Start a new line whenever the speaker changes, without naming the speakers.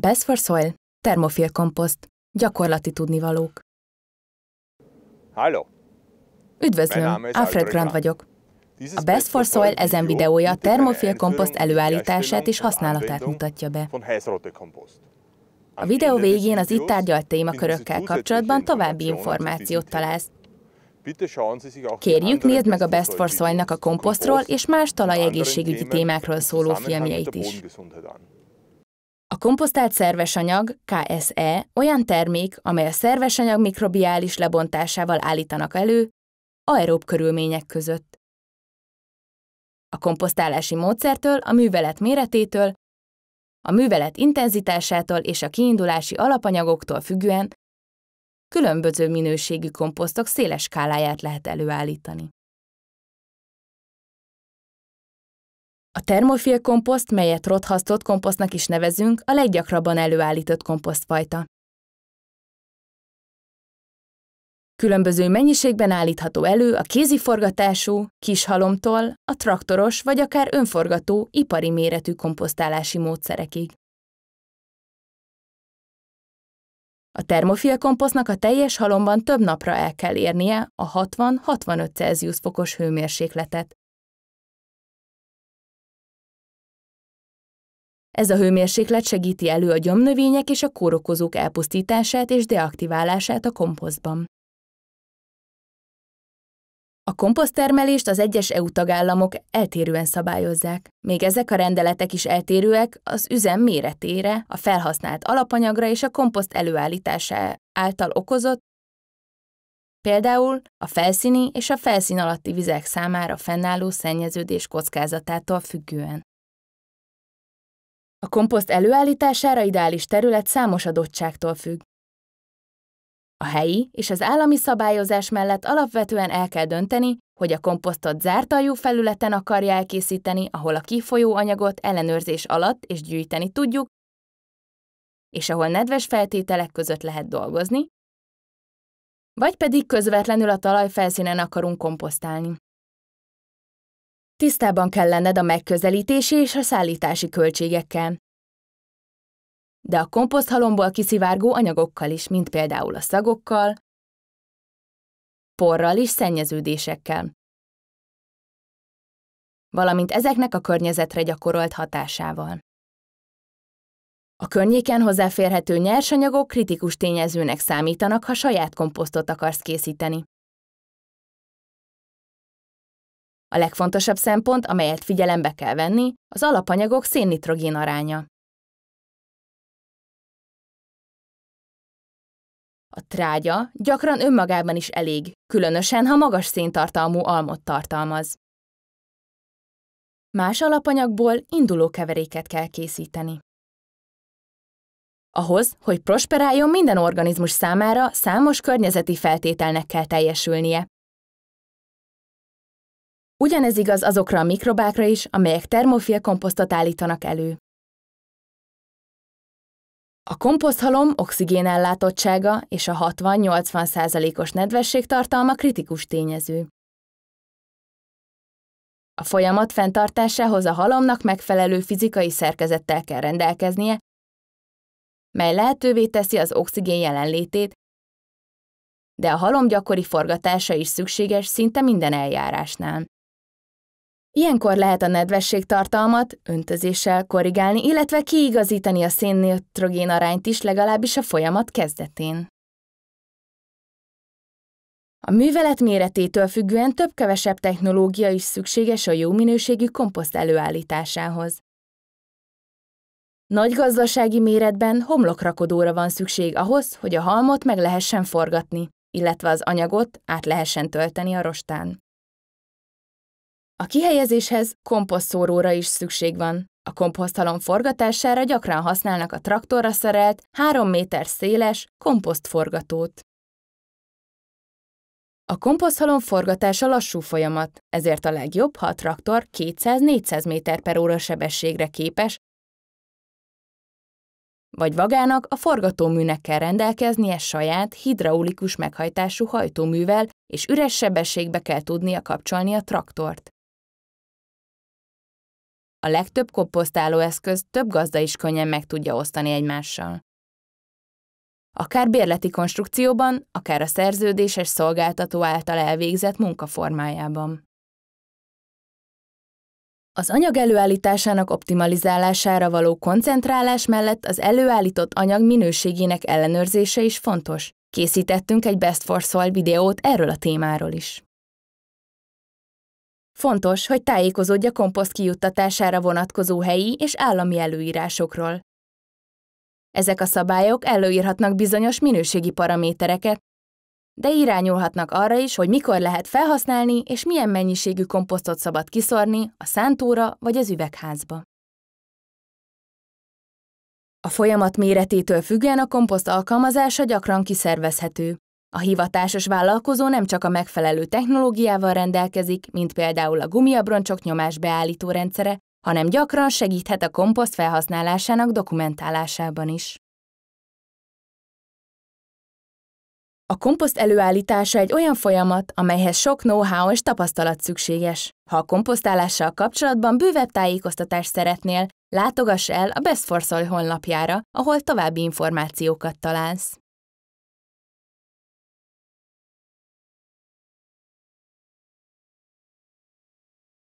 Best for Soil, termofil komposzt, gyakorlati tudnivalók. Halló! Üdvözlöm, Alfred Grant vagyok. A Best for Soil ezen videója a termofil komposzt előállítását és használatát mutatja be. A videó végén az itt tárgyalt témakörökkel kapcsolatban további információt találsz. Kérjük, nézd meg a Best for Soil-nak a komposztról és más talajegészségügyi témákról szóló filmjeit is. A komposztált anyag KSE, olyan termék, amely a szerves anyag mikrobiális lebontásával állítanak elő, aerób körülmények között. A komposztálási módszertől, a művelet méretétől, a művelet intenzitásától és a kiindulási alapanyagoktól függően különböző minőségű komposztok széles skáláját lehet előállítani. A termofil komposzt, melyet rothasztott komposztnak is nevezünk, a leggyakrabban előállított komposztfajta. Különböző mennyiségben állítható elő a kézi forgatású, kis halomtól, a traktoros vagy akár önforgató, ipari méretű komposztálási módszerekig. A termofil komposztnak a teljes halomban több napra el kell érnie a 60-65 Celsius fokos hőmérsékletet. Ez a hőmérséklet segíti elő a gyomnövények és a kórokozók elpusztítását és deaktiválását a komposztban. A komposzttermelést az egyes EU tagállamok eltérően szabályozzák. Még ezek a rendeletek is eltérőek az üzem méretére, a felhasznált alapanyagra és a komposzt előállítása által okozott, például a felszíni és a felszín alatti vizek számára fennálló szennyeződés kockázatától függően. A komposzt előállítására ideális terület számos adottságtól függ. A helyi és az állami szabályozás mellett alapvetően el kell dönteni, hogy a komposztot zárt aljú felületen akarja elkészíteni, ahol a kifolyó anyagot ellenőrzés alatt és gyűjteni tudjuk, és ahol nedves feltételek között lehet dolgozni, vagy pedig közvetlenül a talaj felszínen akarunk komposztálni. Tisztában kell lenned a megközelítési és a szállítási költségekkel. De a komposzthalomból kiszivárgó anyagokkal is, mint például a szagokkal, porral és szennyeződésekkel. Valamint ezeknek a környezetre gyakorolt hatásával. A környéken hozzáférhető nyersanyagok kritikus tényezőnek számítanak, ha saját komposztot akarsz készíteni. A legfontosabb szempont, amelyet figyelembe kell venni, az alapanyagok szénnitrogén aránya. A trágya gyakran önmagában is elég, különösen ha magas széntartalmú almot tartalmaz. Más alapanyagból induló keveréket kell készíteni. Ahhoz, hogy prosperáljon minden organizmus számára, számos környezeti feltételnek kell teljesülnie, Ugyanez igaz azokra a mikrobákra is, amelyek termofil komposztot állítanak elő. A komposzthalom oxigénellátottsága és a 60-80%-os nedvességtartalma kritikus tényező. A folyamat fenntartásához a halomnak megfelelő fizikai szerkezettel kell rendelkeznie, mely lehetővé teszi az oxigén jelenlétét, de a halom gyakori forgatása is szükséges szinte minden eljárásnál. Ilyenkor lehet a nedvesség tartalmat öntözéssel korrigálni, illetve kiigazítani a szénnitrogén arányt is legalábbis a folyamat kezdetén. A művelet méretétől függően több-kevesebb technológia is szükséges a jó minőségű komposzt előállításához. Nagy gazdasági méretben homlokrakodóra van szükség ahhoz, hogy a halmot meg lehessen forgatni, illetve az anyagot át lehessen tölteni a rostán. A kihelyezéshez komposztszóróra is szükség van. A komposzthalom forgatására gyakran használnak a traktorra szerelt, 3 méter széles komposztforgatót. A komposzthalom forgatása lassú folyamat, ezért a legjobb, ha a traktor 200-400 méter per óra sebességre képes, vagy vagának a forgatóműnek kell rendelkeznie saját hidraulikus meghajtású hajtóművel, és üres sebességbe kell tudnia kapcsolni a traktort. A legtöbb komposztáló eszköz több gazda is könnyen meg tudja osztani egymással. Akár bérleti konstrukcióban, akár a szerződéses szolgáltató által elvégzett munkaformájában. Az anyag előállításának optimalizálására való koncentrálás mellett az előállított anyag minőségének ellenőrzése is fontos. Készítettünk egy Best for Soil videót erről a témáról is. Fontos, hogy tájékozódj a komposzt kijuttatására vonatkozó helyi és állami előírásokról. Ezek a szabályok előírhatnak bizonyos minőségi paramétereket, de irányulhatnak arra is, hogy mikor lehet felhasználni és milyen mennyiségű komposztot szabad kiszorni a szántóra vagy az üvegházba. A folyamat méretétől függően a komposzt alkalmazása gyakran kiszervezhető. A hivatásos vállalkozó nem csak a megfelelő technológiával rendelkezik, mint például a gumiabroncsok nyomás beállító rendszere, hanem gyakran segíthet a komposzt felhasználásának dokumentálásában is. A komposzt előállítása egy olyan folyamat, amelyhez sok know-how és tapasztalat szükséges. Ha a komposztálással kapcsolatban bővebb tájékoztatást szeretnél, látogass el a Best for Soil honlapjára, ahol további információkat találsz.